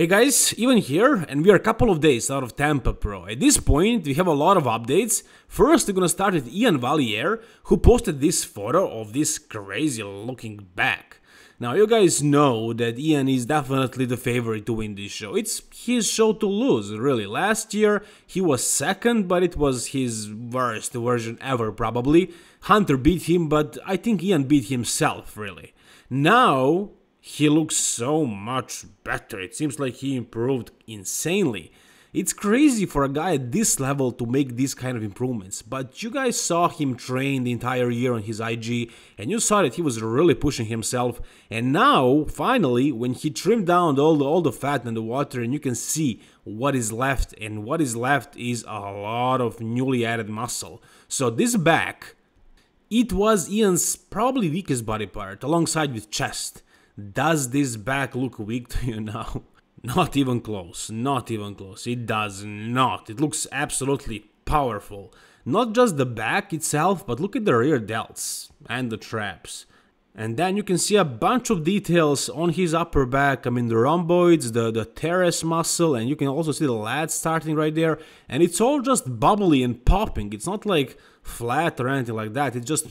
Hey guys, even here, and we are a couple of days out of Tampa Pro. At this point, we have a lot of updates. First, we're gonna start with Ian Valier, who posted this photo of this crazy looking back. Now, you guys know that Ian is definitely the favorite to win this show. It's his show to lose, really. Last year, he was second, but it was his worst version ever, probably. Hunter beat him, but I think Ian beat himself, really. Now, he looks so much better. It seems like he improved insanely. It's crazy for a guy at this level to make these kind of improvements, but you guys saw him train the entire year on his IG, and you saw that he was really pushing himself. And now, finally, when he trimmed down all the, all the fat and the water, and you can see what is left, and what is left is a lot of newly added muscle. So this back, it was Ian's probably weakest body part, alongside with chest. Does this back look weak to you now? Not even close, not even close. It does not. It looks absolutely powerful. Not just the back itself, but look at the rear delts and the traps. And then you can see a bunch of details on his upper back. I mean, the rhomboids, the, the teres muscle, and you can also see the lats starting right there. And it's all just bubbly and popping. It's not like flat or anything like that. It's just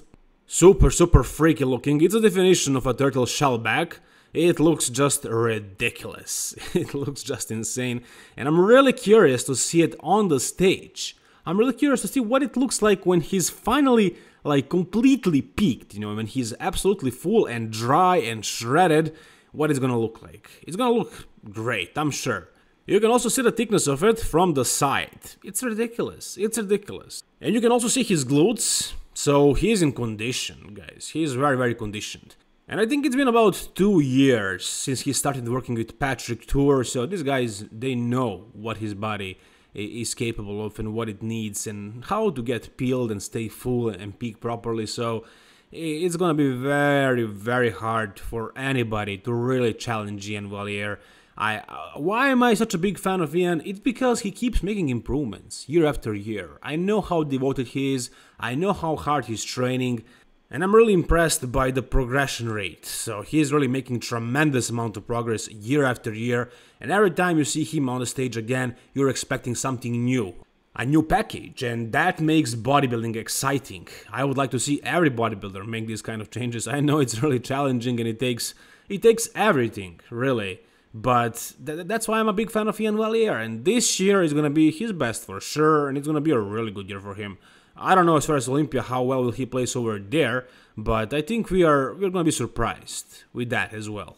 super super freaky looking. It's a definition of a turtle shell back. It looks just ridiculous. It looks just insane. And I'm really curious to see it on the stage. I'm really curious to see what it looks like when he's finally like completely peaked, you know, when he's absolutely full and dry and shredded, what it's gonna look like. It's gonna look great, I'm sure. You can also see the thickness of it from the side. It's ridiculous, it's ridiculous. And you can also see his glutes, so he's in condition, guys. He's very, very conditioned. And I think it's been about two years since he started working with Patrick Tour, so these guys, they know what his body is capable of and what it needs and how to get peeled and stay full and peak properly, so it's gonna be very, very hard for anybody to really challenge Gian Valier I uh, why am I such a big fan of Ian? It's because he keeps making improvements year after year. I know how devoted he is. I know how hard he's training. And I'm really impressed by the progression rate. So he's really making tremendous amount of progress year after year. And every time you see him on the stage again, you're expecting something new. A new package, and that makes bodybuilding exciting. I would like to see every bodybuilder make these kind of changes. I know it's really challenging and it takes it takes everything, really. But th- that's why I'm a big fan of Ian Valier, and this year is gonna be his best for sure, and it's gonna be a really good year for him. I don't know as far as Olympia how well will he place over there, but I think we are we're gonna be surprised with that as well.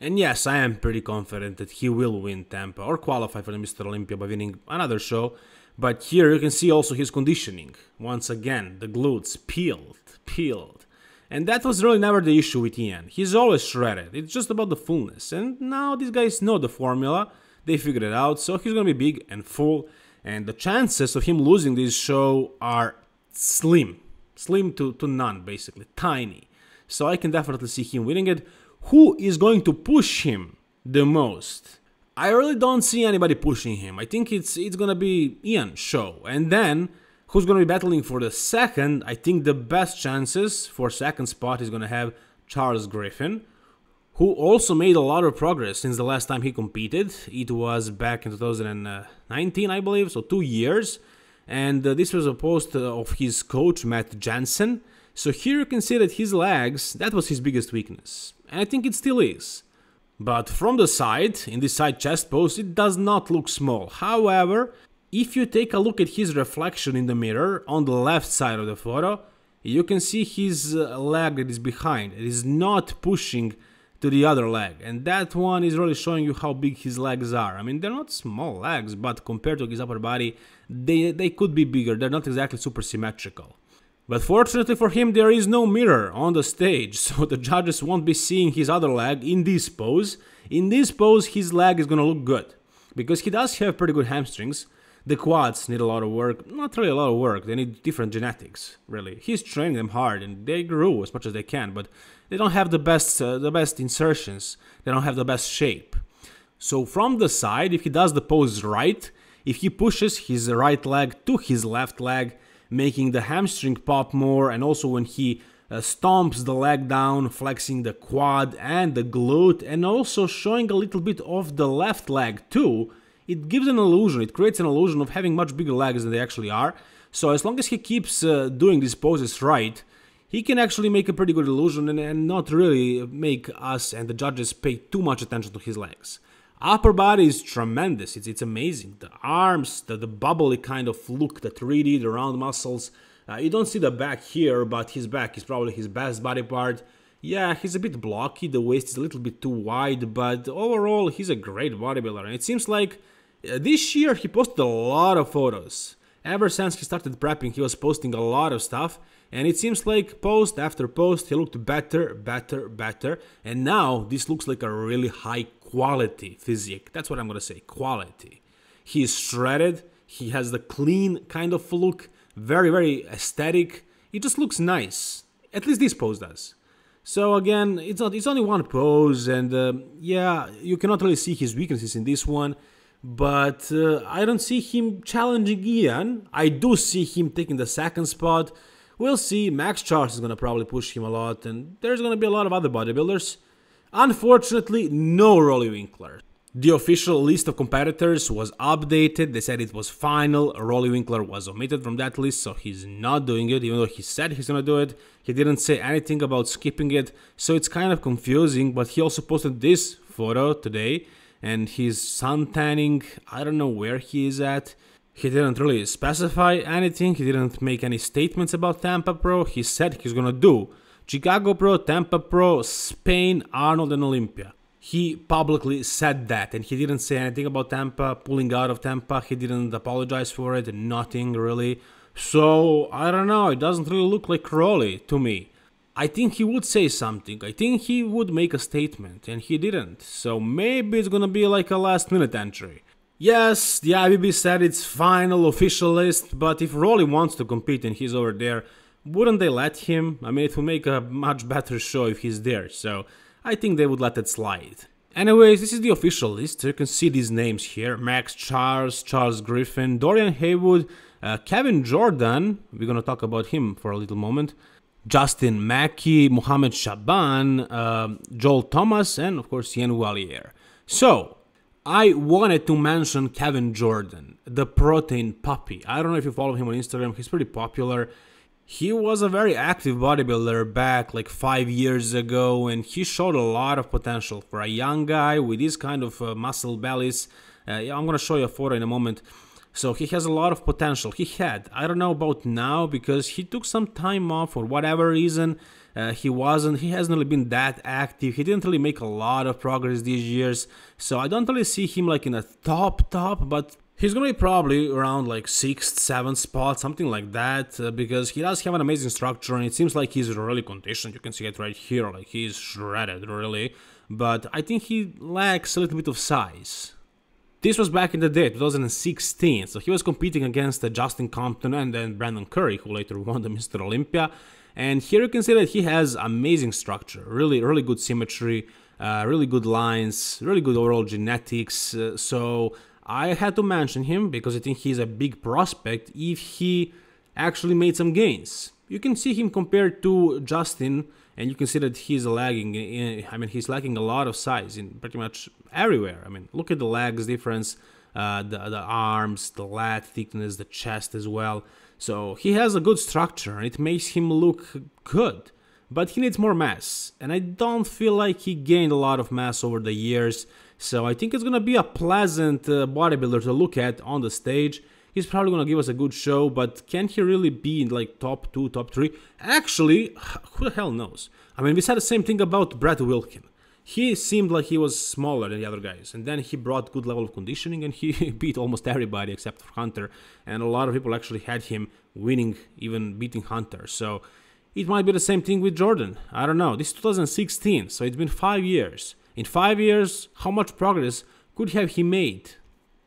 And yes, I am pretty confident that he will win Tampa or qualify for the Mr. Olympia by winning another show. But here you can see also his conditioning. Once again, the glutes peeled, peeled. And that was really never the issue with Ian. He's always shredded. It's just about the fullness. And now these guys know the formula. They figured it out. So he's going to be big and full. And the chances of him losing this show are slim. Slim to, to none, basically. Tiny. So I can definitely see him winning it. Who is going to push him the most? I really don't see anybody pushing him. I think it's it's gonna be Ian's show. And then who's going to be battling for the second, I think the best chances for second spot is going to have Charles Griffin, who also made a lot of progress since the last time he competed. It was back in 2019, I believe, so two years. And uh, this was a post uh, of his coach, Matt Jansen. So here you can see that his legs, that was his biggest weakness. And I think it still is. But from the side, in this side chest pose, it does not look small. However, if you take a look at his reflection in the mirror on the left side of the photo, you can see his uh, leg that is behind. It is not pushing to the other leg. And that one is really showing you how big his legs are. I mean, they're not small legs, but compared to his upper body, they, they could be bigger. They're not exactly super symmetrical. But fortunately for him, there is no mirror on the stage, so the judges won't be seeing his other leg in this pose. In this pose, his leg is gonna look good, because he does have pretty good hamstrings, the quads need a lot of work, not really a lot of work, they need different genetics, really. He's training them hard and they grew as much as they can, but they don't have the best uh, the best insertions, they don't have the best shape. So from the side, if he does the pose right, if he pushes his right leg to his left leg, making the hamstring pop more, and also when he uh, stomps the leg down, flexing the quad and the glute, and also showing a little bit of the left leg too, it gives an illusion, it creates an illusion of having much bigger legs than they actually are. So as long as he keeps uh, doing these poses right, he can actually make a pretty good illusion and, and not really make us and the judges pay too much attention to his legs. Upper body is tremendous, it's, it's amazing. The arms, the, the bubbly kind of look, the 3D, the round muscles. Uh, you don't see the back here, but his back is probably his best body part. Yeah, he's a bit blocky, the waist is a little bit too wide, but overall he's a great bodybuilder and it seems like uh, this year he posted a lot of photos. Ever since he started prepping, he was posting a lot of stuff, and it seems like post after post he looked better, better, better, and now this looks like a really high quality physique. That's what I'm gonna say, quality. He is shredded, he has the clean kind of look, very, very aesthetic. It just looks nice. At least this pose does. So again, it's not it's only one pose, and uh, yeah, you cannot really see his weaknesses in this one but uh, I don't see him challenging Ian. I do see him taking the second spot. We'll see. Max Charles is going to probably push him a lot, and there's going to be a lot of other bodybuilders. Unfortunately, no Rolly Winkler. The official list of competitors was updated. They said it was final. Rolly Winkler was omitted from that list, so he's not doing it, even though he said he's gonna do it. He didn't say anything about skipping it, so it's kind of confusing. But he also posted this photo today and he's tanning I don't know where he is at. He didn't really specify anything. He didn't make any statements about Tampa Pro. He said he's gonna do Chicago Pro, Tampa Pro, Spain, Arnold, and Olympia. He publicly said that, and he didn't say anything about Tampa, pulling out of Tampa. He didn't apologize for it, nothing really. So, I don't know, it doesn't really look like Crowley to me. I think he would say something. I think he would make a statement, and he didn't. So maybe it's gonna be like a last minute entry. Yes, the IBB said it's final official list, but if Rolly wants to compete and he's over there, wouldn't they let him? I mean, it would make a much better show if he's there, so I think they would let it slide. Anyways, this is the official list, you can see these names here, Max Charles, Charles Griffin, Dorian Haywood, uh, Kevin Jordan, we're gonna talk about him for a little moment, Justin Mackey, Mohamed Shaban, uh, Joel Thomas, and of course Ian Wallier. So, I wanted to mention Kevin Jordan, the protein puppy. I don't know if you follow him on Instagram, he's pretty popular. He was a very active bodybuilder back like five years ago, and he showed a lot of potential for a young guy with these kind of uh, muscle bellies. Uh, yeah, I'm gonna show you a photo in a moment so he has a lot of potential. He had. I don't know about now because he took some time off for whatever reason. Uh, he wasn't. He hasn't really been that active. He didn't really make a lot of progress these years. So I don't really see him like in a top top, but He's gonna be probably around like sixth, seventh spot, something like that, uh, because he does have an amazing structure and it seems like he's really conditioned. You can see it right here, like he's shredded, really. But I think he lacks a little bit of size. This was back in the day, 2016, so he was competing against uh, Justin Compton and then Brandon Curry, who later won the Mr. Olympia. And here you can see that he has amazing structure, really, really good symmetry, uh, really good lines, really good overall genetics. Uh, so I had to mention him because I think he's a big prospect if he actually made some gains. You can see him compared to Justin, and you can see that he's lagging. In, I mean, he's lacking a lot of size in pretty much everywhere. I mean, look at the legs difference, uh, the the arms, the lat thickness, the chest as well. So he has a good structure, and it makes him look good. But he needs more mass, and I don't feel like he gained a lot of mass over the years. So I think it's gonna be a pleasant uh, bodybuilder to look at on the stage He's probably gonna give us a good show, but can he really be in like top two, top three? Actually, who the hell knows? I mean, we said the same thing about Brad Wilkin. He seemed like he was smaller than the other guys, and then he brought good level of conditioning and he beat almost everybody except for Hunter. And a lot of people actually had him winning, even beating Hunter. So it might be the same thing with Jordan. I don't know. This is 2016, so it's been five years. In five years, how much progress could have he made?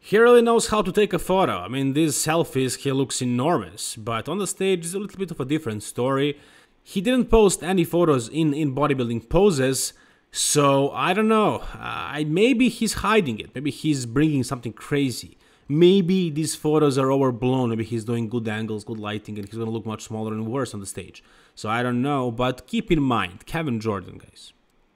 He really knows how to take a photo, I mean, these selfies he looks enormous, but on the stage it's a little bit of a different story. He didn't post any photos in, in bodybuilding poses, so I don't know, uh, I, maybe he's hiding it, maybe he's bringing something crazy. Maybe these photos are overblown, maybe he's doing good angles, good lighting, and he's gonna look much smaller and worse on the stage. So I don't know, but keep in mind, Kevin Jordan, guys.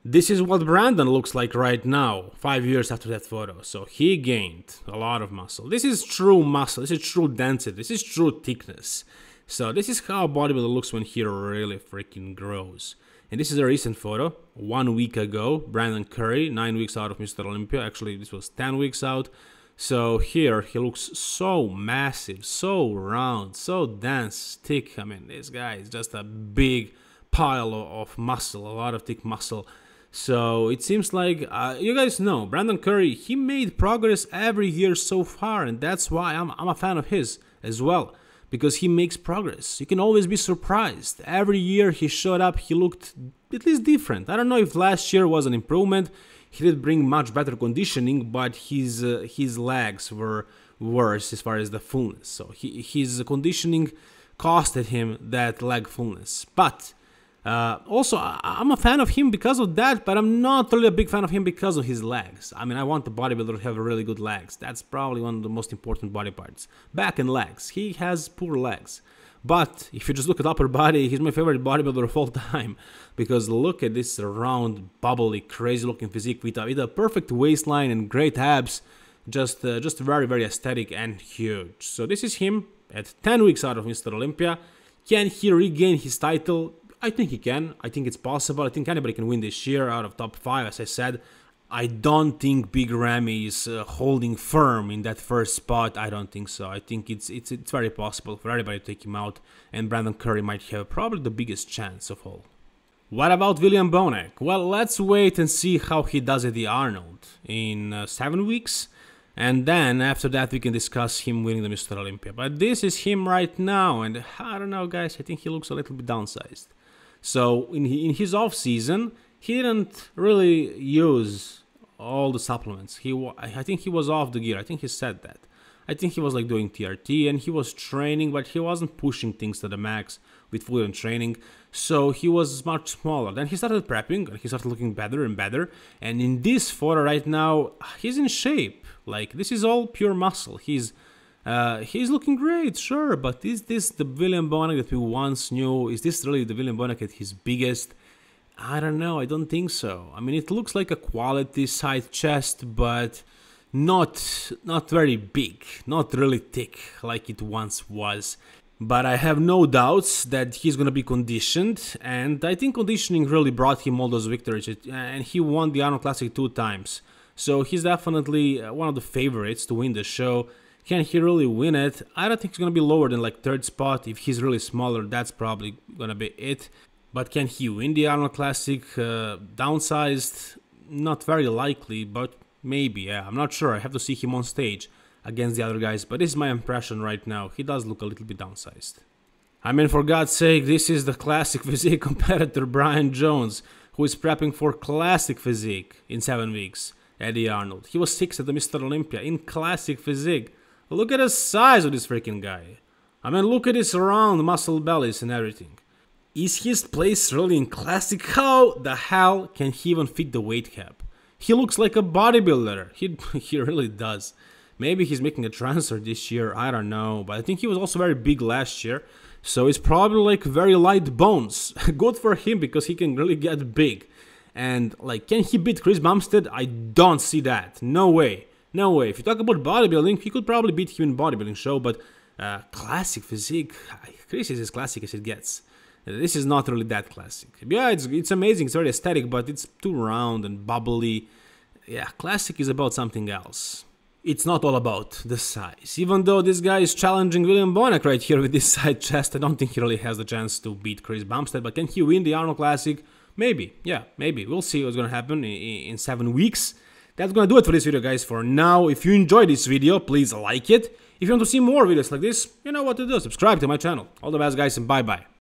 This is what Brandon looks like right now, five years after that photo. So he gained a lot of muscle. This is true muscle. This is true density. This is true thickness. So this is how a bodybuilder looks when he really freaking grows. And this is a recent photo, one week ago, Brandon Curry, nine weeks out of Mr. Olympia. Actually, this was 10 weeks out. So here he looks so massive, so round, so dense, thick. I mean, this guy is just a big pile of muscle, a lot of thick muscle so it seems like uh, you guys know Brandon Curry, he made progress every year so far, and that's why I'm, I'm a fan of his as well because he makes progress. You can always be surprised. Every year he showed up, he looked at least different. I don't know if last year was an improvement. He did bring much better conditioning, but his uh, his legs were worse as far as the fullness. So he, his conditioning costed him that leg fullness. But uh, also, I, am a fan of him because of that, but I'm not really a big fan of him because of his legs. I mean, I want the bodybuilder to have really good legs. That's probably one of the most important body parts. Back and legs. He has poor legs. But if you just look at upper body, he's my favorite bodybuilder of all time. Because look at this round, bubbly, crazy looking physique with a, with a perfect waistline and great abs. Just, uh, just very, very aesthetic and huge. So this is him at 10 weeks out of Mr. Olympia. Can he regain his title? I think he can. I think it's possible. I think anybody can win this year out of top five, as I said. I don't think Big Ramy is uh, holding firm in that first spot. I don't think so. I think it's it's it's very possible for everybody to take him out, and Brandon Curry might have probably the biggest chance of all. What about William Bonek? Well, let's wait and see how he does at the Arnold in uh, seven weeks, and then after that we can discuss him winning the Mr. Olympia. But this is him right now, and I don't know, guys. I think he looks a little bit downsized. So in, in his off season, he didn't really use all the supplements. He I think he was off the gear. I think he said that. I think he was like doing TRT and he was training, but he wasn't pushing things to the max with food and training. So he was much smaller. Then he started prepping and he started looking better and better. And in this photo right now, he's in shape. Like this is all pure muscle. He's uh, he's looking great, sure, but is this the William Bonnick that we once knew? Is this really the William Bonnick at his biggest? I don't know, I don't think so. I mean, it looks like a quality side chest, but not not very big, not really thick like it once was. But I have no doubts that he's gonna be conditioned, and I think conditioning really brought him all those victories, and he won the Arnold Classic two times. So he's definitely uh, one of the favorites to win the show. Can he really win it? I don't think he's gonna be lower than like third spot. If he's really smaller, that's probably gonna be it. But can he win the Arnold Classic uh, downsized? Not very likely, but maybe. Yeah, I'm not sure. I have to see him on stage against the other guys. But this is my impression right now. He does look a little bit downsized. I mean, for God's sake, this is the classic physique competitor Brian Jones, who is prepping for classic physique in seven weeks. Eddie Arnold. He was sixth at the Mr. Olympia in classic physique. Look at the size of this freaking guy. I mean, look at his round muscle bellies and everything. Is his place really in classic? How the hell can he even fit the weight cap? He looks like a bodybuilder. He, he really does. Maybe he's making a transfer this year, I don't know. But I think he was also very big last year. So he's probably like very light bones. Good for him because he can really get big. And like, can he beat Chris Bumstead? I don't see that. No way. No way. If you talk about bodybuilding, he could probably beat him in bodybuilding show, but uh, classic physique, Chris is as classic as it gets. This is not really that classic. Yeah, it's, it's amazing, it's very aesthetic, but it's too round and bubbly. Yeah, classic is about something else. It's not all about the size. Even though this guy is challenging William Bonac right here with this side chest, I don't think he really has the chance to beat Chris Bumstead, but can he win the Arnold Classic? Maybe, yeah, maybe. We'll see what's gonna happen in, in seven weeks. That's gonna do it for this video guys for now. If you enjoyed this video, please like it. If you want to see more videos like this, you know what to do, subscribe to my channel. All the best guys and bye bye.